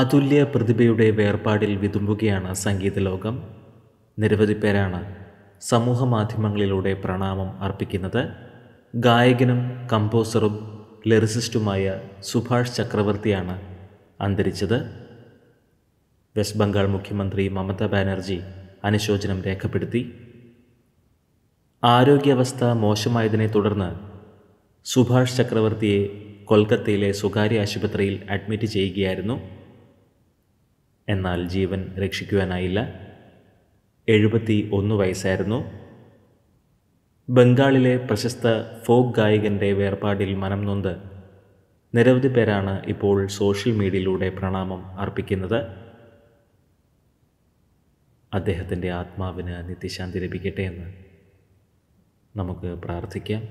അതുല്യ പ്രതിഭയുടെ വേർപാടിൽ വിതുമ്പുകയാണ് സംഗീത ലോകം നിരവധി പേരാണ് സമൂഹ മാധ്യമങ്ങളിലൂടെ പ്രണാമം അർപ്പിക്കുന്നത് ഗായകനും കമ്പോസറും ലിറിസിസ്റ്റുമായ സുഭാഷ് ചക്രവർത്തിയാണ് അന്തരിച്ചത് വെസ്റ്റ് ബംഗാൾ മുഖ്യമന്ത്രി മമതാ ബാനർജി അനുശോചനം രേഖപ്പെടുത്തി ആരോഗ്യാവസ്ഥ മോശമായതിനെ തുടർന്ന് സുഭാഷ് ചക്രവർത്തിയെ കൊൽക്കത്തയിലെ സ്വകാര്യ ആശുപത്രിയിൽ അഡ്മിറ്റ് ചെയ്യുകയായിരുന്നു എന്നാൽ ജീവൻ രക്ഷിക്കുവാനായില്ല എഴുപത്തി ഒന്ന് വയസ്സായിരുന്നു ബംഗാളിലെ പ്രശസ്ത ഫോക്ക് ഗായകൻ്റെ വേർപാടിൽ മനം നൊന്ത് നിരവധി പേരാണ് ഇപ്പോൾ സോഷ്യൽ മീഡിയയിലൂടെ പ്രണാമം അർപ്പിക്കുന്നത് അദ്ദേഹത്തിൻ്റെ ആത്മാവിന് നിത്യശാന്തി ലഭിക്കട്ടെ എന്ന് നമുക്ക് പ്രാർത്ഥിക്കാം